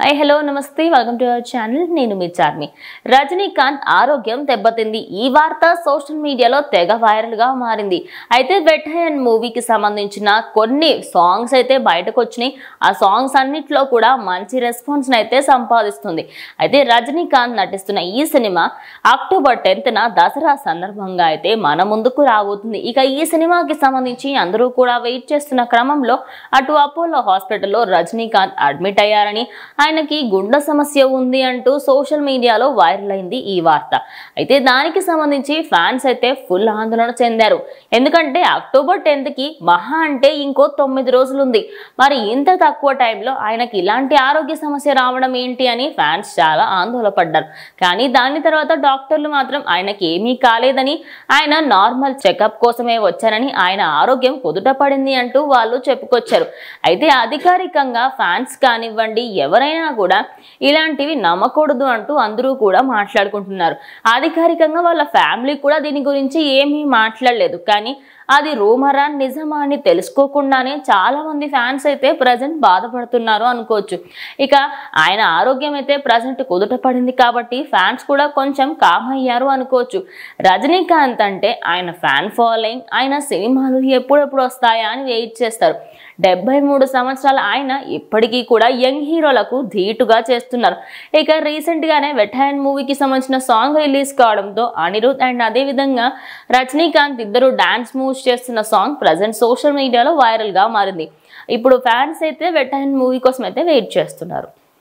hi hello నమస్తే welcome to our channel నేను మీ చార్మి రజనీకాంత్ ఆరోగ్యం దెబ్బతింది ఈ వార్త సోషల్ మీడియాలో తెగ వైరల్గా మారింది అయితే వెట్ హెన్ మూవీకి సంబంధించిన కొన్ని సాంగ్స్ అయితే బయటకు ఆ సాంగ్స్ అన్నిట్లో కూడా మంచి రెస్పాన్స్ని అయితే సంపాదిస్తుంది అయితే రజనీకాంత్ నటిస్తున్న ఈ సినిమా అక్టోబర్ టెన్త్న దసరా సందర్భంగా అయితే మన ముందుకు రాబోతుంది ఇక ఈ సినిమాకి సంబంధించి అందరూ కూడా వెయిట్ చేస్తున్న క్రమంలో అటు అపోలో హాస్పిటల్లో రజనీకాంత్ అడ్మిట్ అయ్యారని ఆయనకి గుండె సమస్య ఉంది అంటూ సోషల్ మీడియాలో వైరల్ అయింది ఈ వార్త అయితే దానికి సంబంధించి ఫ్యాన్స్ అయితే ఫుల్ ఆందోళన చెందారు ఎందుకంటే అక్టోబర్ టెన్త్కి మహా అంటే ఇంకో తొమ్మిది రోజులుంది మరి ఇంత తక్కువ టైంలో ఆయనకి ఇలాంటి ఆరోగ్య సమస్య రావడం ఏంటి అని ఫ్యాన్స్ చాలా ఆందోళన పడ్డారు కానీ దాని తర్వాత డాక్టర్లు మాత్రం ఆయనకి ఏమీ కాలేదని ఆయన నార్మల్ చెకప్ కోసమే వచ్చారని ఆయన ఆరోగ్యం కుదుట పడింది అంటూ వాళ్ళు చెప్పుకొచ్చారు అయితే అధికారికంగా ఫ్యాన్స్ కానివ్వండి ఎవరైనా ఎవరైనా కూడా ఇలాంటివి నమ్మకూడదు అంటూ అందరూ కూడా మాట్లాడుకుంటున్నారు అధికారికంగా వాళ్ళ ఫ్యామిలీ కూడా దీని గురించి ఏమీ మాట్లాడలేదు కానీ అది రూమరా నిజమా అని తెలుసుకోకుండానే చాలా మంది ఫ్యాన్స్ అయితే ప్రజెంట్ బాధపడుతున్నారు అనుకోవచ్చు ఇక ఆయన ఆరోగ్యం అయితే ప్రజెంట్ కుదుట పడింది కాబట్టి ఫ్యాన్స్ కూడా కొంచెం కామ్ అయ్యారు అనుకోవచ్చు రజనీకాంత్ అంటే ఆయన ఫ్యాన్ ఫాలోయింగ్ ఆయన సినిమాలు ఎప్పుడెప్పుడు వస్తాయా అని వెయిట్ చేస్తారు డెబ్బై మూడు సంవత్సరాల ఆయన ఇప్పటికీ కూడా యంగ్ హీరోలకు ధీటుగా చేస్తున్నారు ఇక రీసెంట్గానే వెటైన్ మూవీకి సంబంధించిన సాంగ్ రిలీజ్ కావడంతో అనిరుద్ అండ్ అదేవిధంగా రజనీకాంత్ ఇద్దరు డాన్స్ మూవ్ పోస్ట్ చేస్తున్న సాంగ్ ప్రజెంట్ సోషల్ మీడియాలో వైరల్గా మారింది ఇప్పుడు ఫ్యాన్స్ అయితే వెటహన్ మూవీ కోసం అయితే వెయిట్ చేస్తున్నారు